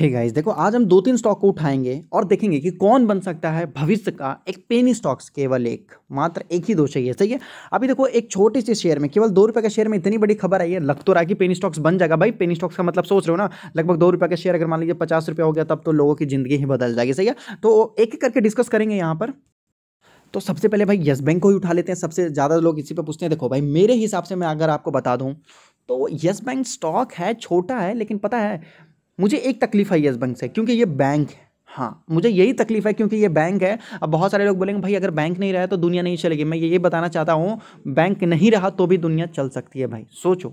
हे hey guys देखो आज हम दो तीन स्टॉक को उठाएंगे और देखेंगे कि कौन बन सकता है भविष्य का एक पेनी स्टॉक्स केवल एक मात्र एक ही दो चाहिए सही है अभी देखो एक छोटे से शेयर में केवल दो रुपये के शेयर में इतनी बड़ी खबर आई है लग तो रहा कि पेनी स्टॉक्स बन जाएगा भाई पेनी स्टॉक्स का मतलब सोच रहे हो ना लगभग दो रुपये का शेयर अगर मान लीजिए पचास हो गया तब तो लोगों की जिंदगी ही बदल जाएगी सही है तो एक एक करके डिस्कस करेंगे यहाँ पर तो सबसे पहले भाई येस बैंक को ही उठा लेते हैं सबसे ज़्यादा लोग इसी पर पूछते हैं देखो भाई मेरे हिसाब से मैं अगर आपको बता दूँ तो यस बैंक स्टॉक है छोटा है लेकिन पता है मुझे एक तकलीफ़ है येस बैंक से क्योंकि ये बैंक है हाँ मुझे यही तकलीफ है क्योंकि ये बैंक है अब बहुत सारे लोग बोलेंगे भाई अगर बैंक नहीं रहा तो दुनिया नहीं चलेगी मैं ये बताना चाहता हूँ बैंक नहीं रहा तो भी दुनिया चल सकती है भाई सोचो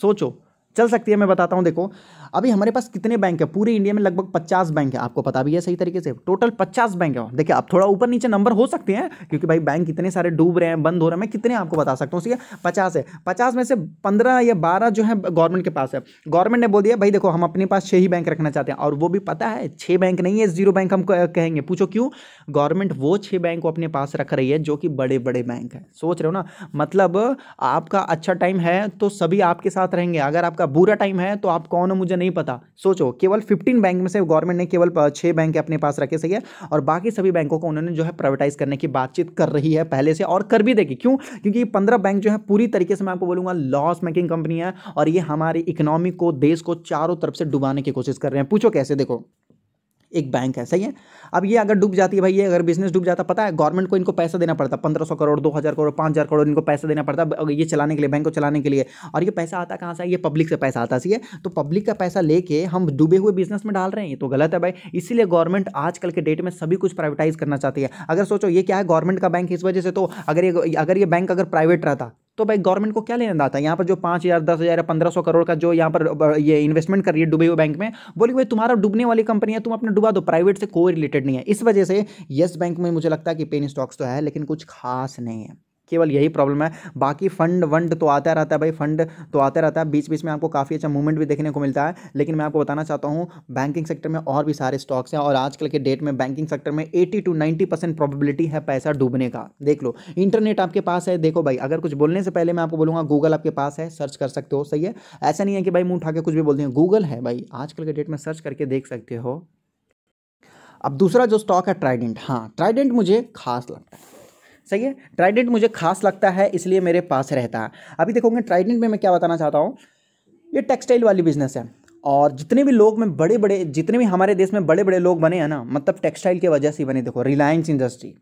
सोचो चल सकती है मैं बताता हूँ देखो अभी हमारे पास कितने बैंक है पूरे इंडिया में लगभग पचास बैंक है आपको पता भी है सही तरीके से टोटल पचास बैंक है देखिए आप थोड़ा ऊपर नीचे नंबर हो सकते हैं क्योंकि भाई बैंक इतने सारे डूब रहे हैं बंद हो रहे हैं मैं कितने आपको बता सकता हूँ पचास है पचास में से पंद्रह या बारह जो है गवर्नमेंट के पास है गवर्नमेंट ने बोल दिया भाई देखो हम अपने पास छह ही बैंक रखना चाहते हैं और वो भी पता है छह बैंक नहीं है जीरो बैंक हम कहेंगे पूछो क्यों गवर्नमेंट वो छः बैंक को अपने पास रख रही है जो कि बड़े बड़े बैंक है सोच रहे हो ना मतलब आपका अच्छा टाइम है तो सभी आपके साथ रहेंगे अगर आपका का बुरा टाइम है तो आप कौन हो मुझे नहीं पता सोचो केवल फिफ्टीन बैंक में से गवर्नमेंट ने केवल छः बैंक अपने पास रखे सही है और बाकी सभी बैंकों को उन्होंने जो है प्राइवेटाइज करने की बातचीत कर रही है पहले से और कर भी देगी क्यों क्योंकि ये पंद्रह बैंक जो है पूरी तरीके से मैं आपको बोलूँगा लॉस मेकिंग कंपनी है और ये हमारी इकोनॉमी को देश को चारों तरफ से डुबाने की कोशिश कर रहे हैं पूछो कैसे देखो एक बैंक है सही है अब ये अगर डूब जाती है भाई ये अगर बिजनेस डूब जाता पता है गवर्नमेंट को इनको पैसा देना पड़ता पंद्रह सौ करोड़ दो हज़ार करोड़ पाँच हज़ार करोड़ इनको पैसा देना पड़ता अगर ये चलाने के लिए बैंक को चलाने के लिए और ये पैसा आता कहाँ से ये पब्लिक से पैसा आता सही है तो पब्लिक का पैसा लेके हम डूबे हुए बिजनेस में डाल रहे हैं ये तो गलत है भाई इसीलिए गवर्नमेंट आजकल के डेट में सभी कुछ प्राइवेटाइज करना चाहती है अगर सोचो ये क्या है गवर्नमेंट का बैंक इस वजह से तो अगर ये अगर ये बैंक अगर प्राइवेट रहता तो भाई गवर्नमेंट को क्या लेना आता है यहाँ पर जो पाँच हज़ार दस हज़ार या पंद्रह सौ करोड़ का जो यहाँ पर ये इन्वेस्टमेंट कर रही है डूबे हुए बैंक में बोली भाई तुम्हारा डूबने वाली कंपनी है तुम अपने डुबा दो प्राइवेट से कोई रिलेटेड नहीं है इस वजह से येस बैंक में मुझे लगता है कि पेन स्टॉक्स तो है लेकिन कुछ खास नहीं है केवल यही प्रॉब्लम है बाकी फंड वंड तो आता रहता है भाई फंड तो आता रहता है बीच बीच में आपको काफ़ी अच्छा मूवमेंट भी देखने को मिलता है लेकिन मैं आपको बताना चाहता हूँ बैंकिंग सेक्टर में और भी सारे स्टॉक्स हैं और आजकल के डेट में बैंकिंग सेक्टर में eighty to ninety percent probability है पैसा डूबने का देख लो इंटरनेट आपके पास है देखो भाई अगर कुछ बोलने से पहले मैं आपको बोलूँगा गूगल आपके पास है सर्च कर सकते हो सही है ऐसा नहीं है कि भाई मुँह उठा के कुछ भी बोलते हैं गूगल है भाई आजकल के डेट में सर्च करके देख सकते हो अब दूसरा जो स्टॉक है ट्राइडेंट हाँ ट्राइडेंट मुझे खास लगता है सही है ट्राइडेंट मुझे खास लगता है इसलिए मेरे पास रहता है अभी देखोगे ट्राइडेंट में मैं क्या बताना चाहता हूँ ये टेक्सटाइल वाली बिजनेस है और जितने भी लोग में बड़े बड़े जितने भी हमारे देश में बड़े बड़े लोग बने हैं ना मतलब टेक्सटाइल की वजह से बने देखो रिलायंस इंडस्ट्री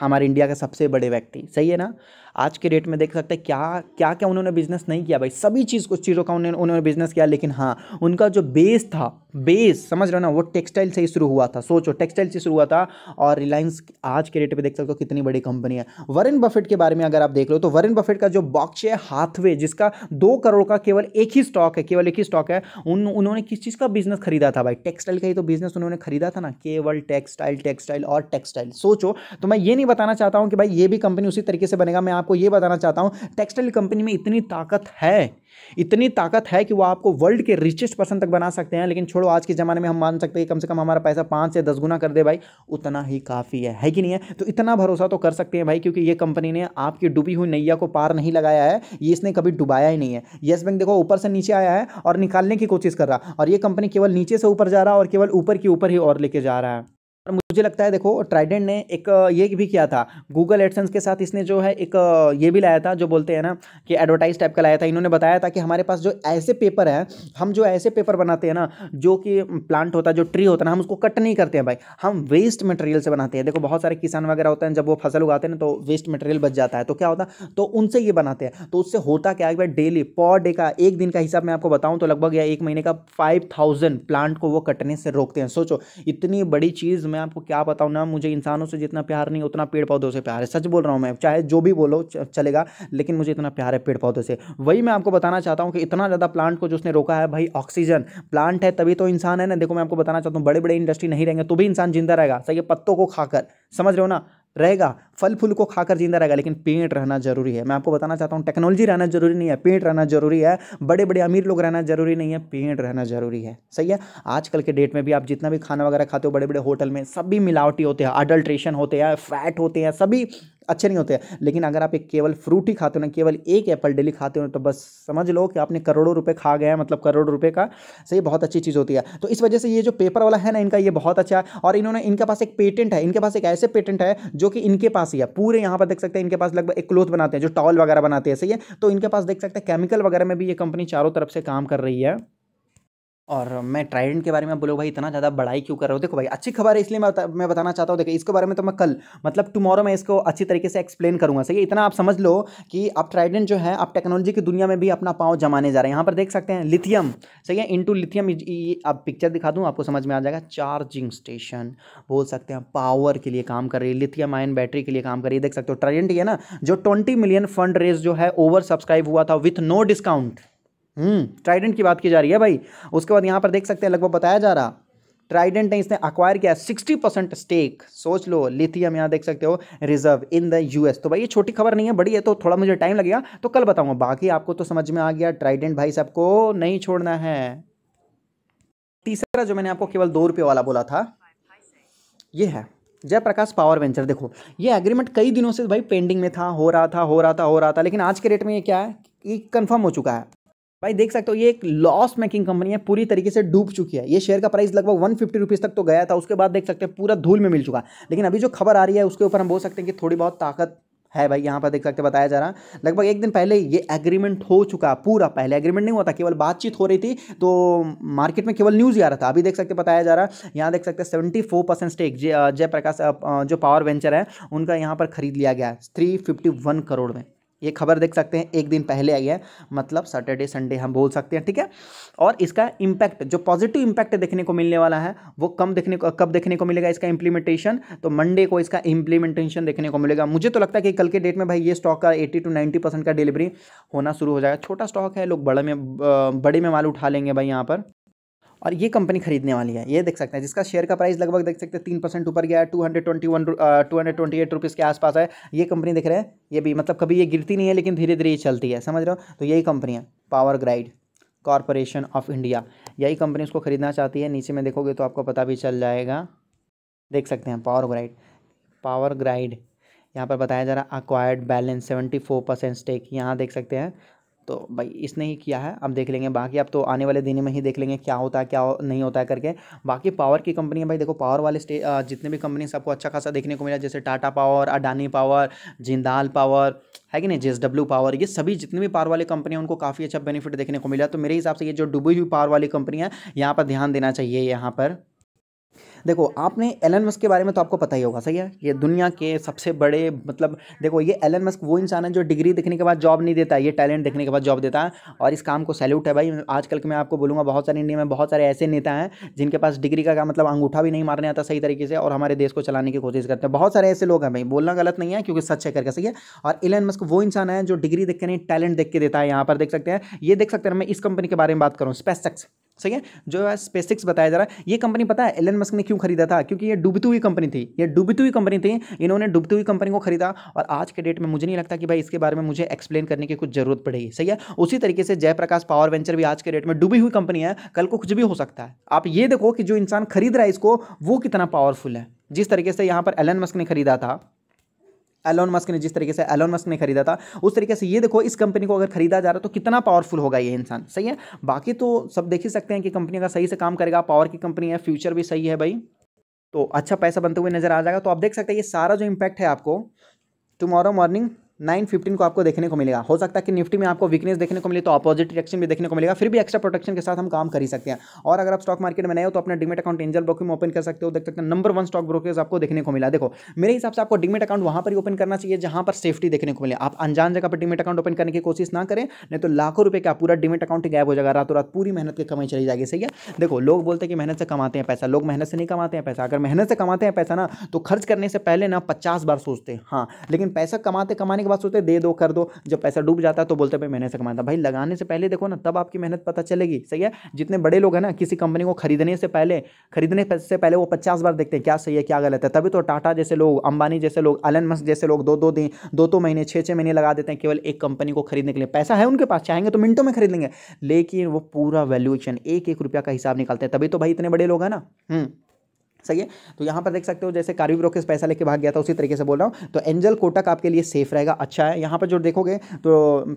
हमारे इंडिया के सबसे बड़े व्यक्ति सही है ना आज के डेट में देख सकते हैं क्या क्या क्या उन्होंने बिजनेस नहीं किया भाई सभी चीज़ कुछ चीज़ों का उन्होंने उन्होंने बिजनेस किया लेकिन हाँ उनका जो बेस था बेस समझ रहे हो ना वो टेक्सटाइल से ही शुरू हुआ था सोचो टेक्सटाइल से शुरू हुआ था और रिलायंस आज के डेट में देख सकते हो कितनी बड़ी कंपनी है वरिन बफेट के बारे में अगर आप देख लो तो वरिन बफेट का जो बॉक्स है हाथवे जिसका दो करोड़ का केवल एक ही स्टॉक है केवल एक ही स्टॉक है उन उन्होंने किस चीज़ का बिजनेस खरीदा था भाई टेक्सटाइल का ही तो बिजनेस उन्होंने खरीदा था ना केवल टेक्सटाइल टेक्सटाइल और टेक्सटाइल सोचो तो मैं ये नहीं बताना चाहता हूँ कि भाई ये भी कंपनी उसी तरीके से बनेगा मैं आप आपको ये बताना चाहता हूँ टेक्सटाइल कंपनी में इतनी ताकत है इतनी ताकत है कि वो आपको वर्ल्ड के रिचेस्ट पर्सन तक बना सकते हैं लेकिन छोड़ो आज के ज़माने में हम मान सकते हैं कम से कम हमारा पैसा पाँच से दस गुना कर दे भाई उतना ही काफ़ी है है कि नहीं है तो इतना भरोसा तो कर सकते हैं भाई क्योंकि ये कंपनी ने आपकी डूबी हुई नैया को पार नहीं लगाया है ये इसने कभी डुबाया ही नहीं है येस बैंक देखो ऊपर से नीचे आया है और निकालने की कोशिश कर रहा और ये कंपनी केवल नीचे से ऊपर जा रहा और केवल ऊपर के ऊपर ही और लेके जा रहा है और मुझे लगता है देखो ट्राइडेंट ने एक ये भी किया था गूगल एडसेंस के साथ इसने जो है एक ये भी लाया था जो बोलते हैं ना कि एडवर्टाइज टाइप का लाया था इन्होंने बताया था कि हमारे पास जो ऐसे पेपर हैं हम जो ऐसे पेपर बनाते हैं ना जो कि प्लांट होता है जो ट्री होता है ना हम उसको कट नहीं करते हैं भाई हम वेस्ट मटेरियल से बनाते हैं देखो बहुत सारे किसान वगैरह होते हैं जब वो फसल उगाते हैं ना तो वेस्ट मटेरियल बच जाता है तो क्या होता है तो उनसे ये बनाते हैं तो उससे होता क्या है भाई डेली पर डे का एक दिन का हिसाब मैं आपको बताऊँ तो लगभग या एक महीने का फाइव प्लांट को वो कटने से रोकते हैं सोचो इतनी बड़ी चीज़ मैं आपको क्या बताऊँ ना मुझे इंसानों से जितना प्यार नहीं उतना पेड़ पौधों से प्यार है सच बोल रहा हूँ मैं चाहे जो भी बोलो चलेगा लेकिन मुझे इतना प्यार है पेड़ पौधों से वही मैं आपको बताना चाहता हूँ कि इतना ज़्यादा प्लांट को जो उसने रोका है भाई ऑक्सीजन प्लांट है तभी तो इंसान है ना देखो मैं आपको बताना चाहता हूँ बड़े बड़े इंडस्ट्री नहीं रहेंगे तो भी इंसान जिंदा रहेगा सही पत्तों को खाकर समझ रहे हो ना रहेगा फल फूल को खाकर जिंदा रहेगा लेकिन पेट रहना जरूरी है मैं आपको बताना चाहता हूँ टेक्नोलॉजी रहना जरूरी नहीं है पेट रहना जरूरी है बड़े बड़े अमीर लोग रहना जरूरी नहीं है पेट रहना जरूरी है सही है आजकल के डेट में भी आप जितना भी खाना वगैरह खाते हो बड़े बड़े होटल में सभी मिलावटी होते हैं अडल्ट्रेशन होते हैं फैट होते हैं सभी अच्छे नहीं होते लेकिन अगर आप एक केवल फ्रूट ही खाते हो ना केवल एक एप्पल डेली खाते हो तो बस समझ लो कि आपने करोड़ों रुपये खा गया है मतलब करोड़ों रुपये का सही बहुत अच्छी चीज़ होती है तो इस वजह से ये जो पेपर वाला है ना इनका ये बहुत अच्छा है और इन्होंने इनके पास एक पेटेंट है इनके पास एक ऐसे पेटेंट है जो कि इनके पास ही है पूरे यहाँ पर देख सकते हैं इनके पास लगभग एक क्लोथ बनाते हैं जो टॉल वगैरह बनाते हैं सही है तो इनके पास देख सकते हैं केमिकल वगैरह में भी ये कंपनी चारों तरफ से काम कर रही है और मैं ट्राइडेंट के बारे में बोलो भाई इतना ज़्यादा बढ़ाई क्यों कर रहा हूँ देखो भाई अच्छी खबर है इसलिए मैं बता, मैं बताना चाहता हूँ देखो इसके बारे में तो मैं कल मतलब टुमारो मैं इसको अच्छी तरीके से एक्सप्लेन करूँगा सही है इतना आप समझ लो कि आप ट्राइडेंट जो है आप टेक्नोलॉजी की दुनिया में भी अपना पाँव जमाने जा रहे हैं यहाँ पर देख सकते हैं लिथियम सही है इंटू लिथियम आप पिक्चर दिखा दूँ आपको समझ में आ जाएगा चार्जिंग स्टेशन बोल सकते हैं पावर के लिए काम कर रही है लिथियम आयन बैटरी के लिए काम कर रही है देख सकते हो ट्राइडेंट ये ना जो ट्वेंटी मिलियन फंड रेज जो है ओवर सब्सक्राइब हुआ था with no discount Trident hmm, की बात की जा रही है भाई उसके बाद यहाँ पर देख सकते हैं लगभग बताया जा रहा ट्राइडेंट ने इसने अक्वायर किया सिक्सटी परसेंट स्टेक सोच लो लिथियम यहाँ देख सकते हो रिजर्व इन द यूएस तो भाई ये छोटी खबर नहीं है बड़ी है तो थोड़ा मुझे टाइम लगेगा तो कल बताऊंगा बाकी आपको तो समझ में आ गया ट्राइडेंट भाई सबको नहीं छोड़ना है तीसरा जो मैंने आपको केवल दो रुपये वाला बोला था ये है जयप्रकाश पावर वेंचर देखो ये एग्रीमेंट कई दिनों से भाई पेंडिंग में था हो रहा था हो रहा था हो रहा था लेकिन आज के रेट में ये क्या है ये कन्फर्म हो चुका है भाई देख सकते हो ये एक लॉस मेकिंग कंपनी है पूरी तरीके से डूब चुकी है ये शेयर का प्राइस लगभग वन फिफ्टी रुपीज़ तक तो गया था उसके बाद देख सकते हैं पूरा धूल में मिल चुका लेकिन अभी जो खबर आ रही है उसके ऊपर हम बोल सकते हैं कि थोड़ी बहुत ताकत है भाई यहाँ पर देख सकते बताया जा रहा लगभग एक दिन पहले ये एग्रीमेंट हो चुका पूरा पहले एग्रीमेंट नहीं हुआ था केवल बातचीत हो रही थी तो मार्केट में केवल न्यूज़ ही आ रहा था अभी देख सकते बताया जा रहा यहाँ देख सकते seventy four percent stake Jaiprakash जो पावर वेंचर है उनका यहाँ पर खरीद लिया गया थ्री फिफ्टी वन करोड़ में ये खबर देख सकते हैं एक दिन पहले आई है मतलब सैटरडे संडे हम बोल सकते हैं ठीक है और इसका इम्पैक्ट जो पॉजिटिव इम्पैक्ट देखने को मिलने वाला है वो कम देखने को कब देखने को मिलेगा इसका इम्प्लीमेंटेशन तो मंडे को इसका इम्प्लीमेंटेशन देखने को मिलेगा मुझे तो लगता है कि कल के डेट में भाई ये स्टॉक का एट्टी टू नाइन्टी परसेंट का डिलीवरी होना शुरू हो जाएगा छोटा स्टॉक है लोग बड़े में बड़े में माल उठा लेंगे भाई यहाँ पर और ये कंपनी खरीदने वाली है ये देख सकते हैं जिसका शेयर का प्राइस लगभग देख सकते हैं तीन परसेंट ऊपर गया है two hundred twenty one two hundred twenty eight rupees के आसपास है ये कंपनी देख रहे हैं ये भी मतलब कभी ये गिरती नहीं है लेकिन धीरे धीरे ये चलती है समझ रहे हो तो यही कंपनी है power grid corporation of India यही कंपनी उसको खरीदना चाहती है नीचे में देखोगे तो आपको पता भी चल जाएगा देख सकते हैं पावर ग्राइड पावर ग्राइड यहाँ पर बताया जा रहा है acquired balance seventy four percent stake यहाँ देख सकते हैं तो भाई इसने ही किया है अब देख लेंगे बाकी आप तो आने वाले दिन में ही देख लेंगे क्या होता है क्या हो, नहीं होता है करके बाकी पावर की कंपनी है भाई देखो पावर वाले स्टे जितने भी कंपनी सबको अच्छा खासा देखने को मिला जैसे Tata power Adani power Jindal power है कि नहीं जे पावर ये सभी जितने भी पावर वाली कंपनी उनको काफ़ी अच्छा बेनिफिट देखने को मिला तो मेरे हिसाब से ये जो डुबी हुई पावर वाली कंपनी है यहाँ पर ध्यान देना चाहिए यहाँ पर देखो आपने एलन मस्क के बारे में तो आपको पता ही होगा सही है ये दुनिया के सबसे बड़े मतलब देखो ये एलन मस्क वो इंसान है जो डिग्री देखने के बाद जॉब नहीं देता है ये टैलेंट देखने के बाद जॉब देता है और इस काम को सैल्यूट है भाई आजकल के मैं आपको बोलूँगा बहुत सारे इंडिया में बहुत सारे ऐसे नेता हैं जिनके पास डिग्री का मतलब अंगूठा भी नहीं मारने आता सही तरीके से और हमारे देश को चलाने की कोशिश करते हैं बहुत सारे ऐसे लोग हैं भाई बोलना गलत नहीं है क्योंकि सच है करके सही है और एलन मस्क वो इंसान है जो डिग्री देख के नहीं टैलेंट देख के देता है यहाँ पर देख सकते हैं ये देख सकते हैं मैं इस कंपनी के बारे में बात करूँ स्पेसक्स सही है जो है स्पेसिक्स बताया जा रहा है ये कंपनी पता है एलन मस्क ने क्यों क्यों खरीदा था क्योंकि ये डूबती हुई कंपनी थी ये डूबती हुई कंपनी थी इन्होंने डूबती हुई कंपनी को खरीदा और आज के डेट में मुझे नहीं लगता कि भाई इसके बारे में मुझे एक्सप्लेन करने की कुछ जरूरत पड़ेगी सही है उसी तरीके से जयप्रकाश पावर वेंचर भी आज के डेट में डूबी हुई कंपनी है कल को कुछ भी हो सकता है आप ये देखो कि जो इंसान खरीद रहा है इसको वो कितना पावरफुल है जिस तरीके से यहाँ पर एलन मस्क ने खरीदा था एलोन मस्क ने जिस तरीके से एलोन मस्क ने खरीदा था उस तरीके से ये देखो इस कंपनी को अगर खरीदा जा रहा तो कितना पावरफुल होगा ये इंसान सही है बाकी तो सब देख ही सकते हैं कि कंपनी का सही से काम करेगा पावर की कंपनी है फ्यूचर भी सही है भाई तो अच्छा पैसा बनते हुए नजर आ जाएगा तो आप देख सकते हैं ये सारा जो इम्पैक्ट है आपको टुमारो मॉर्निंग नाइन फिफ्टीन को आपको देखने को मिलेगा हो सकता है कि निफ्टी में आपको वीकनेस देखने को मिले तो अपोजिट रिएक्शन भी देखने को मिलेगा फिर भी एक्स्ट्रा प्रोटेक्शन के साथ हम काम कर ही सकते हैं और अगर आप स्टॉक मार्केट में नए हो तो अपना demat account Angel broking open कर सकते हो देख सकते हैं नंबर वन स्टॉक ब्रोकेज आपको देखने को मिला देखो मेरे हिसाब से आपको डिमेट अकाउंट वहाँ पर ही ओपन करना चाहिए जहाँ पर सेफ्टी देखने को मिले आप अनजान जगह पर डिमेट अकाउंट ओपन करने की कोशिश ना करें नहीं तो लाखों रुपये का पूरा डिमेट अकाउंट गैप हो जाएगा रातों रात पूरी मेहनत की कमाई चली जाएगी सही है देखो लोग बोलते हैं कि मेहनत से कमाते हैं पैसा लोग मेहनत से नहीं कमाते हैं पैसा अगर मेहनत से कमाते हैं पैसा ना तो खर्च करने से पहले ना पचास बार सोचते हैं हाँ लेकिन पैसा कमाते कमाने के बाद सोचते दे दो कर दो जब पैसा डूब जाता है तो बोलते भाई मैंने से कमाया था भाई लगाने से पहले देखो ना तब आपकी मेहनत पता चलेगी सही है जितने बड़े लोग हैं ना किसी कंपनी को खरीदने से पहले खरीदने से पहले वो पचास बार देखते हैं क्या सही है क्या गलत है तभी तो टाटा जैसे लोग अंबानी जैसे लोग अलन मस्क जैसे लोग दो दो दिन दो दो महीने छः छः महीने लगा देते हैं केवल एक कंपनी को खरीदने के लिए पैसा है उनके पास चाहेंगे तो मिनटों में खरीद लेंगे लेकिन वो पूरा वैल्यूएशन एक एक रुपया का हिसाब निकालते हैं तभी तो भाई इतने बड़े लोग हैं ना हम्म। सही है तो यहाँ पर देख सकते हो जैसे कार्वी ब्रोकेस पैसा लेके भाग गया था उसी तरीके से बोल रहा हूँ तो एंजल कोटक आपके लिए सेफ रहेगा अच्छा है यहाँ पर जो देखोगे तो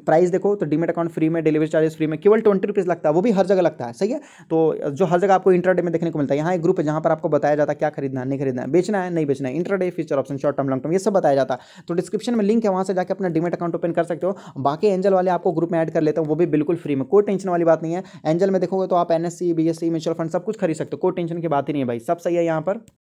प्राइस देखो तो डिमेट अकाउंट फ्री में डिलीवरी चार्जेस फ्री में केवल ट्वेंटी रुपीज़ लगता है वो भी हर जगह लगता है सही है तो जो हर जगह आपको इंटरडे में देखने को मिलता है यहाँ एक ग्रुप है जहाँ पर आपको बताया जाता है क्या खरीदना है नहीं खरीदना है बेचना है नहीं बेचना है intraday future option short term long term ये सब बताया जाता है तो डिस्क्रिप्शन में लिंक है वहाँ से जाकर अपना डिमेट अकाउंट ओपन कर सकते हो बाकी एंजल वाले आपको ग्रुप में एड कर लेते हैं वो भी बिल्कुल फ्री में कोई टेंशन वाली बात नहीं है एंजल में देखोगे तो आप N S C S C mutual fund सब कुछ खरीद सकते हो कोई टेंशन की बात ही नहीं है भाई सब सही है यहाँ यहाँ पर